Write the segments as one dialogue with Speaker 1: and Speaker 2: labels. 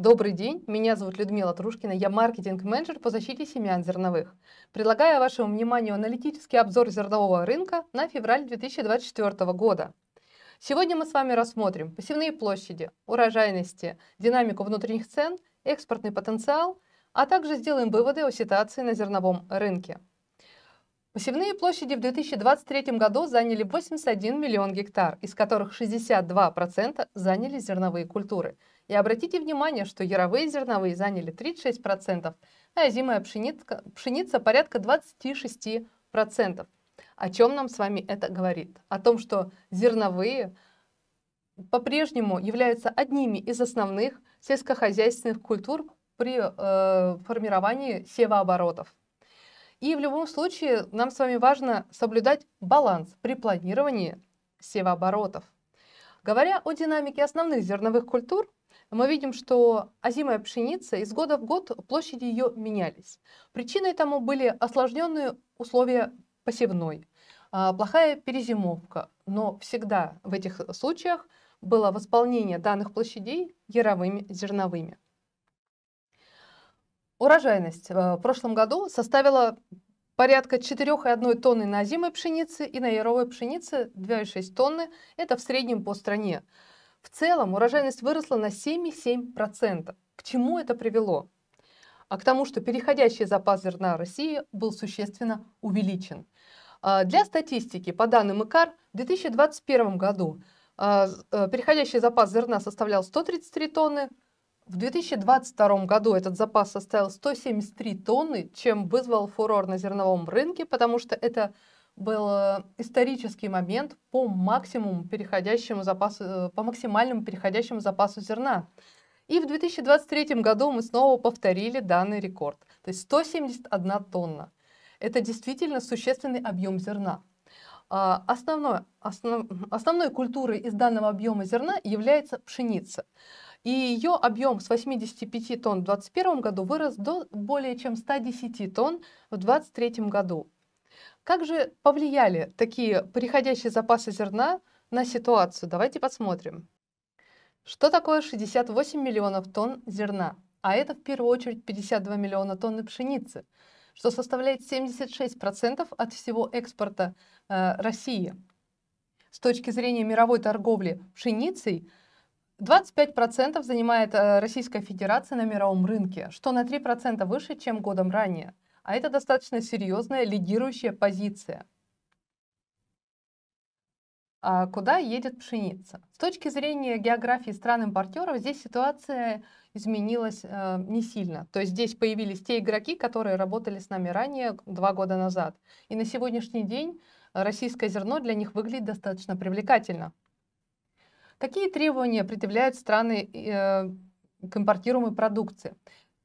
Speaker 1: Добрый день, меня зовут Людмила Трушкина, я маркетинг-менеджер по защите семян зерновых. Предлагаю вашему вниманию аналитический обзор зернового рынка на февраль 2024 года. Сегодня мы с вами рассмотрим посевные площади, урожайности, динамику внутренних цен, экспортный потенциал, а также сделаем выводы о ситуации на зерновом рынке. Посевные площади в 2023 году заняли 81 миллион гектар, из которых 62% заняли зерновые культуры. И обратите внимание, что яровые зерновые заняли 36%, а озимая пшеница, пшеница порядка 26%. О чем нам с вами это говорит? О том, что зерновые по-прежнему являются одними из основных сельскохозяйственных культур при э, формировании севооборотов. И в любом случае нам с вами важно соблюдать баланс при планировании севооборотов. Говоря о динамике основных зерновых культур, мы видим, что озимая пшеница из года в год площади ее менялись. Причиной тому были осложненные условия посевной, а, плохая перезимовка, но всегда в этих случаях было восполнение данных площадей яровыми зерновыми. Урожайность э, в прошлом году составила порядка 4,1 тонны на зимой пшеницы и на яровой пшенице 2,6 тонны. Это в среднем по стране. В целом урожайность выросла на 7,7%. К чему это привело? А к тому, что переходящий запас зерна России был существенно увеличен. А, для статистики, по данным ИКАР, в 2021 году а, э, переходящий запас зерна составлял 133 тонны, в 2022 году этот запас составил 173 тонны, чем вызвал фурор на зерновом рынке, потому что это был э, исторический момент по максимуму переходящему запасу, э, по максимальному переходящему запасу зерна. И в 2023 году мы снова повторили данный рекорд, то есть 171 тонна. Это действительно существенный объем зерна. А, основной, основ, основной культурой из данного объема зерна является пшеница и ее объем с 85 тонн в 2021 году вырос до более чем 110 тонн в 2023 году. Как же повлияли такие приходящие запасы зерна на ситуацию? Давайте посмотрим. Что такое 68 миллионов тонн зерна? А это в первую очередь 52 миллиона тонн пшеницы, что составляет 76% от всего экспорта э, России. С точки зрения мировой торговли пшеницей – 25% занимает э, Российская Федерация на мировом рынке, что на 3% выше, чем годом ранее. А это достаточно серьезная лидирующая позиция. А куда едет пшеница? С точки зрения географии стран-импортеров, здесь ситуация изменилась э, не сильно. То есть здесь появились те игроки, которые работали с нами ранее, два года назад. И на сегодняшний день э, российское зерно для них выглядит достаточно привлекательно. Какие требования предъявляют страны э, к импортируемой продукции?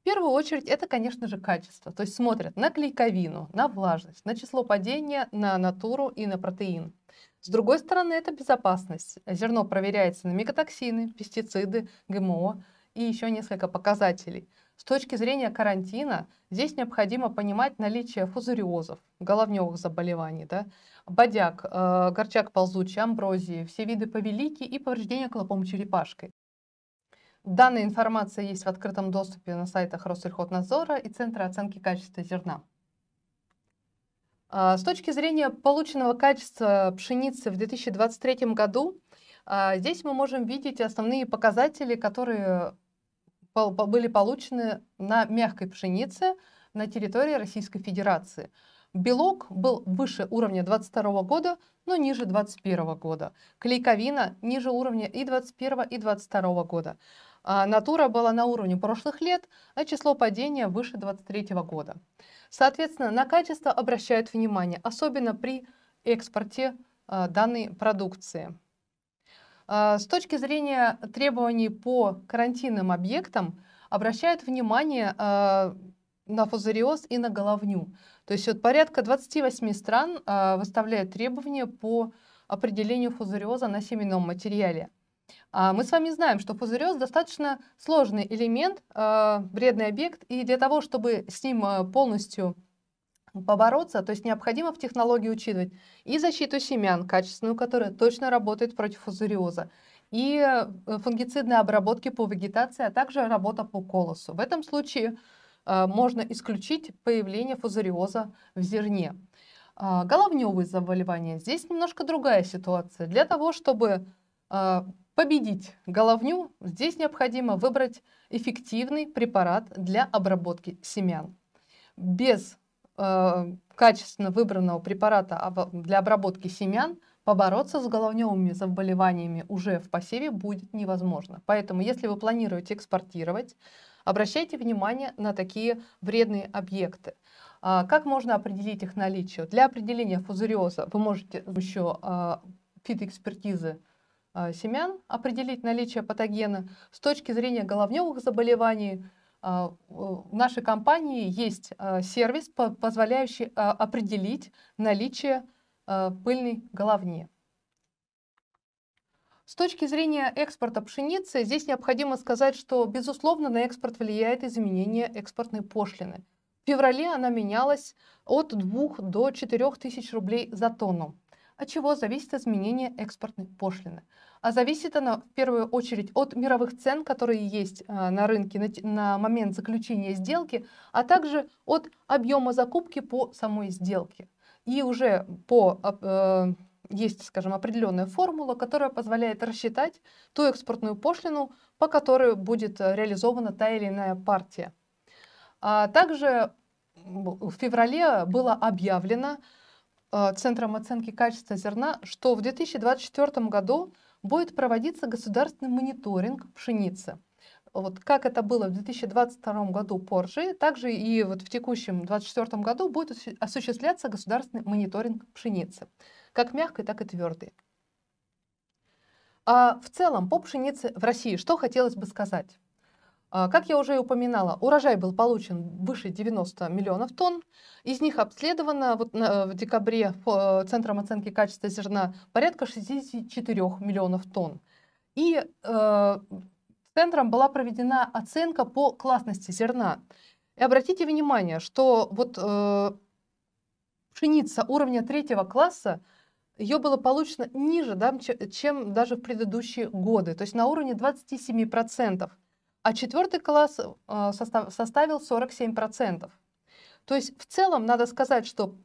Speaker 1: В первую очередь это, конечно же, качество. То есть смотрят на клейковину, на влажность, на число падения, на натуру и на протеин. С другой стороны, это безопасность. Зерно проверяется на микотоксины, пестициды, ГМО и еще несколько показателей – с точки зрения карантина, здесь необходимо понимать наличие фузариозов, головневых заболеваний, да, бодяг, э, горчак ползучий, амброзии, все виды повелики и повреждения клопом черепашкой. Данная информация есть в открытом доступе на сайтах Россельхознадзора и Центра оценки качества зерна. А, с точки зрения полученного качества пшеницы в 2023 году, а, здесь мы можем видеть основные показатели, которые были получены на мягкой пшенице на территории Российской Федерации. Белок был выше уровня 22 года, но ниже 21 года. Клейковина ниже уровня и 21 и 22 года. А натура была на уровне прошлых лет, а число падения выше 23 года. Соответственно, на качество обращают внимание, особенно при экспорте а, данной продукции. Э, с точки зрения требований по карантинным объектам обращают внимание э, на фузариоз и на головню. То есть вот порядка 28 стран э, выставляют требования по определению фузариоза на семенном материале. А, мы с вами знаем, что пузырез достаточно сложный элемент, вредный объект, и для того, чтобы с ним полностью побороться, то есть необходимо в технологии учитывать и защиту семян, качественную, которая точно работает против фузариоза и э, фунгицидные обработки по вегетации, а также работа по колосу. В этом случае э, можно исключить появление фузариоза в зерне. А, Головневые заболевания. Здесь немножко другая ситуация. Для того, чтобы э, победить головню, здесь необходимо выбрать эффективный препарат для обработки семян без Э, качественно выбранного препарата для обработки семян побороться с головневыми заболеваниями уже в посеве будет невозможно. Поэтому, если вы планируете экспортировать, обращайте внимание на такие вредные объекты. А, как можно определить их наличие? Для определения фузариоза вы можете еще помощью а, фитоэкспертизы а, семян определить наличие патогена. С точки зрения головневых заболеваний – а, в нашей компании есть а, сервис, позволяющий а, определить наличие пыльной головни. С точки зрения экспорта пшеницы, здесь необходимо сказать, что, безусловно, на экспорт влияет изменение экспортной пошлины. В феврале она менялась от 2 до 4 тысяч рублей за тонну. От чего зависит изменение экспортной пошлины? А зависит она в первую очередь от мировых цен, которые есть а, на рынке на, момент заключения сделки, а также от объема закупки по самой сделке. И уже по а, э, есть, скажем, определенная формула, которая позволяет рассчитать ту экспортную пошлину, по которой будет э, реализована та или иная партия. А также в феврале было объявлено Э, Центром оценки качества зерна, что в 2024 году будет проводиться государственный мониторинг пшеницы. Вот как это было в 2022 году по РЖИ, также и вот в текущем 2024 году будет осуществляться государственный мониторинг пшеницы, как мягкой, так и твердой. А в целом по пшенице в России что хотелось бы сказать? А, как я уже и упоминала, урожай был получен выше 90 миллионов тонн. Из них обследовано вот в декабре э, Центром оценки качества зерна порядка 64 миллионов тонн. И э, центром была проведена оценка по классности зерна. И обратите внимание, что вот э, пшеница уровня третьего класса ее было получено ниже, да, чем даже в предыдущие годы, то есть на уровне 27% а четвертый класс э, составил 47%. То есть в целом надо сказать, что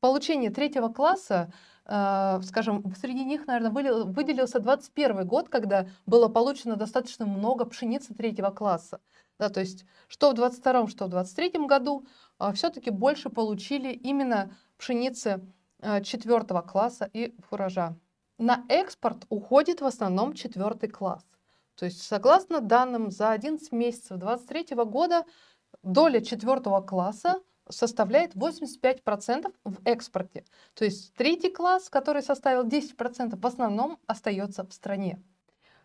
Speaker 1: получение третьего класса, э, скажем, среди них, наверное, выделился 21 год, когда было получено достаточно много пшеницы третьего класса. Да, то есть что в 22 что в 23 году а все-таки больше получили именно пшеницы э, четвертого класса и фуража. На экспорт уходит в основном четвертый класс. То есть, согласно данным, за 11 месяцев 2023 года доля четвертого класса составляет 85% в экспорте. То есть третий класс, который составил 10%, в основном остается в стране.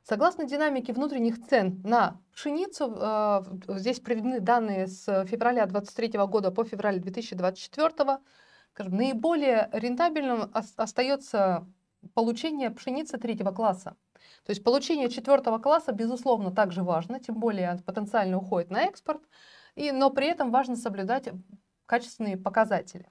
Speaker 1: Согласно динамике внутренних цен на пшеницу, э, здесь приведены данные с февраля 2023 года по февраль 2024, скажем, наиболее рентабельным остается получение пшеницы третьего класса. То есть получение четвертого класса, безусловно, также важно, тем более потенциально уходит на экспорт, и, но при этом важно соблюдать качественные показатели.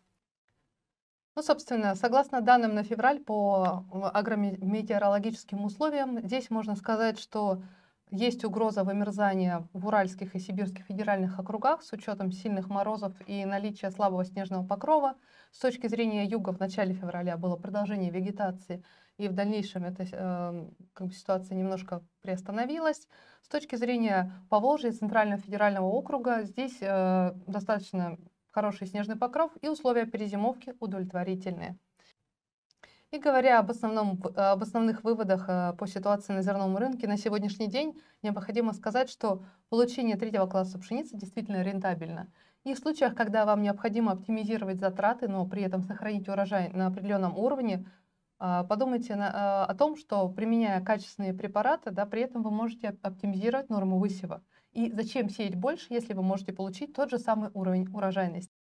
Speaker 1: Ну, собственно, согласно данным на февраль по агрометеорологическим условиям, здесь можно сказать, что есть угроза вымерзания в Уральских и Сибирских федеральных округах с учетом сильных морозов и наличия слабого снежного покрова. С точки зрения юга в начале февраля было продолжение вегетации, и в дальнейшем эта э, как бы ситуация немножко приостановилась. С точки зрения Поволжья и Центрального федерального округа здесь э, достаточно хороший снежный покров и условия перезимовки удовлетворительные. И говоря об, основном, э, об основных выводах э, по ситуации на зерновом рынке, на сегодняшний день необходимо сказать, что получение третьего класса пшеницы действительно рентабельно. И в случаях, когда вам необходимо оптимизировать затраты, но при этом сохранить урожай на определенном уровне, а, подумайте а, о том, что применяя качественные препараты, да, при этом вы можете оптимизировать норму высева. И зачем сеять больше, если вы можете получить тот же самый уровень урожайности?